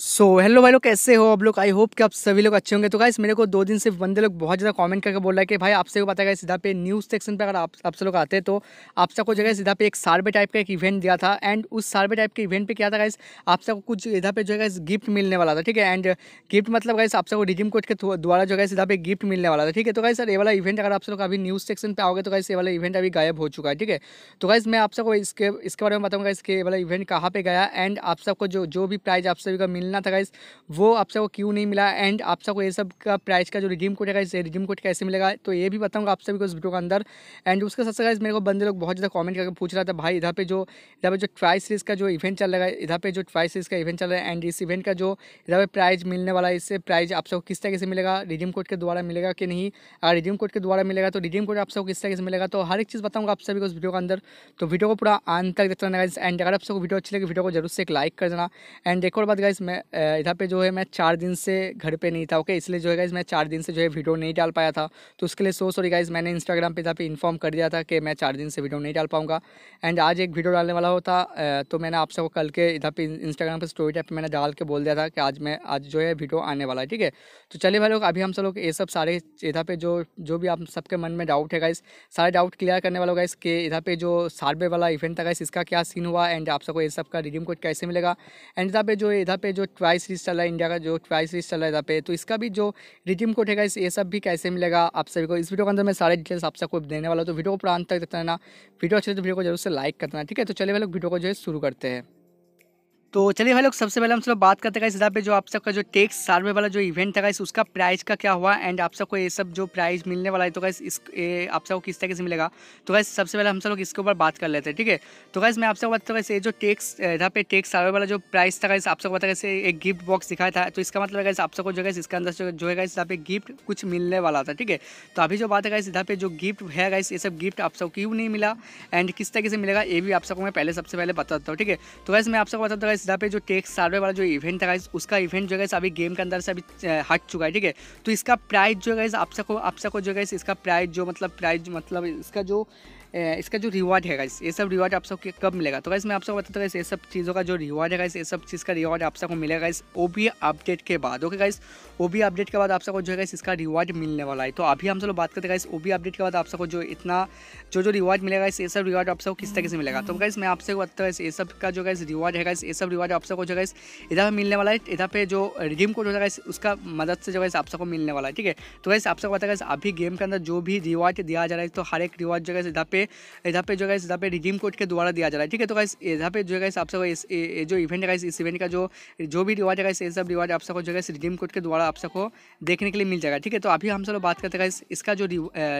so hello भाई लोग कैसे हो आप लोग आई होप कि आप सभी लोग अच्छे होंगे तो गाइस मेरे को दो दिन से बंदे लोग बहुत ज़्यादा कमेंट करके बोल रहा है कि भाई आपसे को पता है सीधा पे न्यूज़ सेक्शन पे अगर आप आपसे लोग आते तो आप को जगह सीधा पे एक सार्वे टाइप का एक इवेंट दिया था एंड उस सार्वे टाइप के इवेंट पर क्या था गाइस आप सबको कुछ इधर पे जो है गिफ्ट मिलने वाला था ठीक है एंड गिफ्ट मतलब गाइस आप सबको रिडीम कोच के द्वारा जो है सीधा पे गिफ्ट मिलने वाला था ठीक है तो गाइस सर ये वाला इवेंट अगर आप लोग अभी न्यूज़ सेक्शन पर आओगे तो गाइस ये वाला इवेंट अभी गायब हो चुका है ठीक है तो गाइस मैं आप सबको इसके इसके बारे में बताऊँगा इसके वाला इवेंट कहाँ पर गया एंड आप सबको जो जो भी प्राइज़ आप सभी का मिलने मिलना था गाइस वो आप सबको क्यों नहीं मिला एंड आप सबको ये सब का प्राइस का जो रिडीम कोड है गाइस रिडीम कोड कैसे मिलेगा तो ये भी बताऊँगा आप सभी को इस वीडियो के अंदर एंड उसके साथ साथ मेरे को बंदे लोग बहुत ज़्यादा कॉमेंट करके पूछ रहा था भाई इधर पर जो इधर पर जो ट्राई सीरीज़ का जो इवेंट चल रहा है इधर पर जो ट्राई सीरीज़ का इवेंट चल रहा है एंड इस इवेंट का जो इधर पर प्राइज़ मिलने वाला है इससे प्राइज़ आप सबको किस तरह से मिलेगा रिडीम कोड के द्वारा मिलेगा कि नहीं अगर रिडीम कोड के द्वारा मिलेगा तो रिडीम कोड आप सबको किस तरह से मिलेगा तो हर एक चीज़ बताऊँगा आप सभी को इस वीडियो के अंदर तो वीडियो को पूरा अंत तक देखते रहना एंड अगर आप सबको वीडियो अच्छी लगे वीडियो को जरूर से एक लाइक कर देना एंड एक और बात गाइज मैं इधर पे जो है मैं चार दिन से घर पे नहीं था ओके इसलिए जो है गाइज़ मैं चार दिन से जो है वीडियो नहीं डाल पाया था तो उसके लिए सो सॉरी गाइज़ मैंने इंस्टाग्राम पे इधर पे इन्फॉर्म कर दिया था कि मैं चार दिन से वीडियो नहीं डाल पाऊँगा एंड आज एक वीडियो डालने वाला होता तो मैंने आपसे वो कल के इधर पर इंस्टाग्राम पर स्टोरी टाइप मैंने डाल के बोल दिया था कि आज मैं आज जो है वीडियो आने वाला है ठीक है तो चलिए भाई लोग अभी हम सब लोग ये सब सारे इधर पे जो जो भी आप सबके मन में डाउट है गाइज़ सारे डाउट क्लियर करने वाला गाइज़ कि इधर पर जो सार्वे वाला इवेंट था गाइस इसका क्या सीन हुआ एंड आप सबको ये सब का रिडीम कोड कैसे मिलेगा एंड इधर पे जो इधर पे जो रिज चल चला है इंडिया का जो ट्राइस चल चला है यहाँ पे तो इसका भी जो रिटीम कोड है ये सब भी कैसे मिलेगा आप सभी को इस वीडियो के अंदर मैं सारे डिटेल्स आप सबको देने वाला तो वीडियो को प्रांत तक देखते रहना वीडियो अच्छे तो वीडियो को जरूर से लाइक करना ठीक है तो चले वाले लोग वीडियो को जो है शुरू करते हैं तो चलिए भाई लोग सबसे पहले हम सब बात करते हैं इस हिसाब पे जो आप सबका जो टेक्स सर्वे वाला जो इवेंट था इस उसका प्राइस का क्या हुआ एंड आप सबको ये सब जो प्राइस मिलने वाला है तो कैसे इस ए, आप सबको किस तरीके से मिलेगा तो कैसे सबसे पहले हम सब लोग इसके ऊपर बात कर लेते हैं ठीक है तो कैसे मैं आप सबको बताता कैसे ये जो टेक्स यहाँ पे टेक्स सर्वे वाला जो प्राइस था गैस आप सबको बताया कैसे एक गिफ्ट बॉक्स दिखाया था तो इसका मतलब है आप सबको जो है इसके अंदर जो है यहाँ पे गिफ्ट कुछ मिलने वाला था ठीक है तो अभी जो बात है इस यहाँ पे जो गिफ्ट है गाइस ये सब गिफ्ट आप सबको क्यों नहीं मिला एंड किस तरीके से मिलेगा ये भी आप सबको मैं पहले सबसे पहले बताता हूँ ठीक है तो कैसे मैं आप सबको बताता गाइस यहाँ पे जो टेक सर्वे वाला जो इवेंट था गाइस उसका इवेंट जो है अभी गेम के अंदर से अभी हट चुका है ठीक है तो इसका प्राइस जो है आप सबको आप सबको जो है इसका प्राइस जो मतलब प्राइस मतलब इसका जो इसका जो रिवार्ड है गाइस ये सब रिवार्ड आप सबको कब मिलेगा तो गाइस मैं आप सबको बताता हूँ ये सब चीज़ों का जो रिवार्ड है गाइस ये सब चीज़ का रिवार्ड आप सबको मिलेगा गाइस ओ बी अपडेट के बाद okay guys O B update के बाद आप सबको जो है इसका रिवार्ड मिलने वाला है तो अभी हम सब लोग बात करते गाइस ओ बी अपडेट के बाद आप सबको जो इतना जो जो रिवार्ड मिलेगा इस ये सब रिवार्ड आप सबको किस तरीके से मिलेगा तो गाइस मैं आपसे बताता हूँ ये सब का जो गाइस रिवार्ड है गाइस ये सब रिवार्ड आप सबको जो है इधर मिलने वाला है इधर पे जो रिडीम कोड होता है उसका मदद से जो है आप सबको मिलने वाला है ठीक है तो गाइस आप सबको बताया है अभी गेम के अंदर जो भी रिवार्ड दिया जा रहा है तो हर एक रिवार्ड जो है इधर पे पे यहाँ पे जो है यहाँ पे रिडीम कोड के द्वारा दिया जा रहा है ठीक है तो गाइस यहाँ पे जो है आप सबको इस जो इवेंट है इस इवेंट का जो जो भी रिवार्ड है सब रिवार्ड आप सबको जो है रिडीम कोड के द्वारा आप सबको देखने के लिए मिल जाएगा ठीक है तो अभी हम सब लोग बात करते हैं इसका जो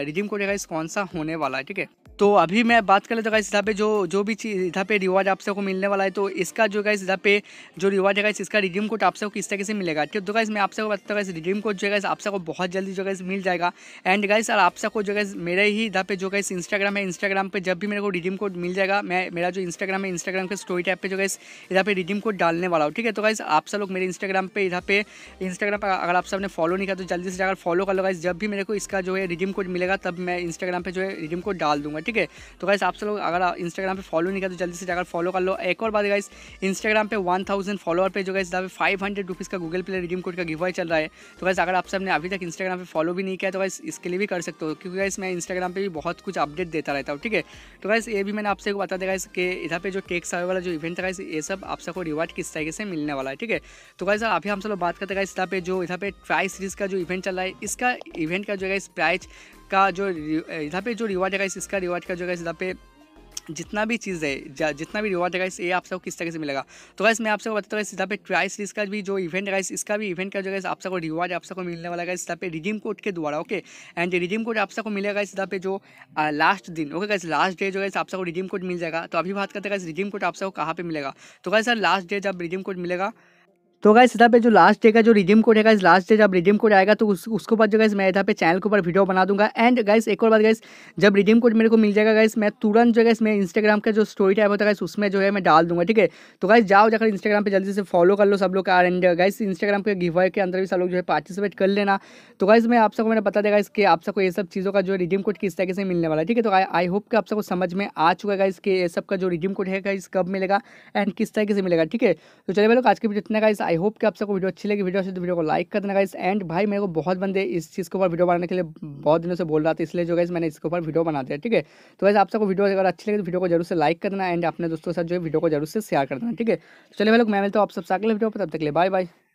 रिडीम कोड है कौन सा होने वाला है ठीक है तो अभी मैं बात कर लेता हूँ इस पे जो जो भी चीज़ इधर पे रिवार्ड आप सबको मिलने वाला है तो इसका जो गाइस इधर पे जो रिवार्ड है इसका रिडीम कोड आप सबको किस तरीके से मिलेगा ठीक है तो गाइस मैं आप सबको बताता हूँ रिडीम कोड जो है आप सबको बहुत जल्दी जो गाइस मिल जाएगा एंड गाइस और आप सबको जो गाइस मेरे ही इधर पे जो गाइस इंस्टाग्राम है इंस्टाग्राम पे जब भी मेरे को रिडीम कोड मिल जाएगा मैं मेरा जो इंस्टाग्राम है इंस्टाग्राम के स्टोरी टैप पे जो गाइस इधर पे रिडीम कोड डालने वाला हूँ ठीक है तो गाइस आप सब लोग मेरे इंस्टाग्राम पे इधर पे इंस्टाग्राम पर अगर आप सब ने फॉलो नहीं किया तो जल्दी से जाकर फॉलो कर लो गाइस जब भी मेरे को इसका जो है रिडीम कोड मिलेगा तब मैं इंस्टाग्राम पर जो है रिडीम कोड डाल दूँगा ठीक है तो गाइस आप सब लोग अगर इंस्टाग्राम पर फॉलो नहीं किया तो जल्दी से जाकर फॉलो कर लो एक और बात गाइस इंस्टाग्राम पर वन थाउजेंड फॉलोअर पर जो गाइस इधर पे फाइव हंड्रेड रुपीज़ का गूगल पे रिडीम कोड का गिवा चल रहा है तो गाइस अगर आप सब ने अभी तक इंस्टाग्राम पर फॉलो भी नहीं किया तो गाइस इसके लिए भी कर सकते हो क्योंकि गाइस मैं इंस्टाग्राम पर भी बहुत कुछ अपडेट देता रहा रहता हूँ ठीक है तो गाइस ये भी मैंने आपसे बता देगा इस कि इधर पे जो केक सर्वे वाला जो इवेंट था ये सब आप सबको रिवार्ड किस तरीके से मिलने वाला है ठीक है तो गाइस अभी हम सब लोग बात करते हैं इधर पे जो इधर पे ट्राई सीरीज़ का जो इवेंट चल रहा है इसका इवेंट का जो है इस प्राइज का जो इधर पे जो रिवार्ड है इसका रिवार्ड का जो है इधर पे जितना भी चीज़ है जितना भी रिवॉर्ड है गाइस ये आप सबको किस तरह से मिलेगा तो गाइस मैं आप सबको बताता हूँ सीधा पे ट्राइस सीरीज का भी जो इवेंट है इसका भी इवेंट का जो है आप सबको रिवॉर्ड आप सबको मिलने वाला है इस पे रिडीम कोड के द्वारा ओके एंड रिडीम कोड आप सबको मिलेगा इस पे जो लास्ट दिन ओके गाइस लास्ट डे जो है आप सबको रिडीम कोड मिल जाएगा तो अभी बात करते हैं गाइस रिडीम कोड आप सबको कहाँ पर मिलेगा तो गाइस सर लास्ट डे जब रिडीम कोड मिलेगा तो गाइस यहाँ पे जो लास्ट डे का जो रिडीम कोड है गाइस लास्ट डे जब रिडीम कोड आएगा तो उस, उसको बाद जो गाइस मैं यहाँ पे चैनल के ऊपर वीडियो बना दूंगा एंड गाइस एक और बात गाइस जब रिडीम कोड मेरे को मिल जाएगा गाइस मैं तुरंत जो गाइस मैं इंस्टाग्राम का जो स्टोरी टाइप होता है गाइस उसमें जो है मैं डाल दूंगा ठीक है तो गाइस जाओ जाकर इंस्टाग्राम पर जल्दी से फॉलो कर लो सब लोग का एंड गाइस इंस्टाग्राम के गिवाई के अंदर भी सब लोग जो है पार्टिसिपेट कर लेना तो गाइस मैं आप सबको मैंने बता देगा इसके आप सबको ये सब चीज़ों का जो रिडीम कोड किस तरीके से मिलने वाला है ठीक है तो आई होप कि आप सबको समझ में आ चुका है इसके ये सब का जो रिडीम कोड है गाइस कब मिलेगा एंड किस तरीके से मिलेगा ठीक है तो चलिए भाई लोग आज के वीडियो इतना गाइस आई होप कि आप सबको वीडियो अच्छी लगी वीडियो अच्छी तो वीडियो को लाइक कर देना गाइस एंड भाई मेरे को बहुत बंदे इस चीज़ के ऊपर वीडियो बनाने के लिए बहुत दिनों से बोल रहा था इसलिए जो गाइस मैंने इसके ऊपर वीडियो बना दिया ठीक है तो वैसे आप सबको वीडियो अगर अच्छी लगी तो वीडियो को जरूर से लाइक कर देना एंड अपने दोस्तों के साथ जो है वीडियो को जरूर से शेयर कर देना ठीक है तो चलिए भाई लोग मैं मिलता हूँ आप सबसे अगले वीडियो पर तब तक ले बाय बाय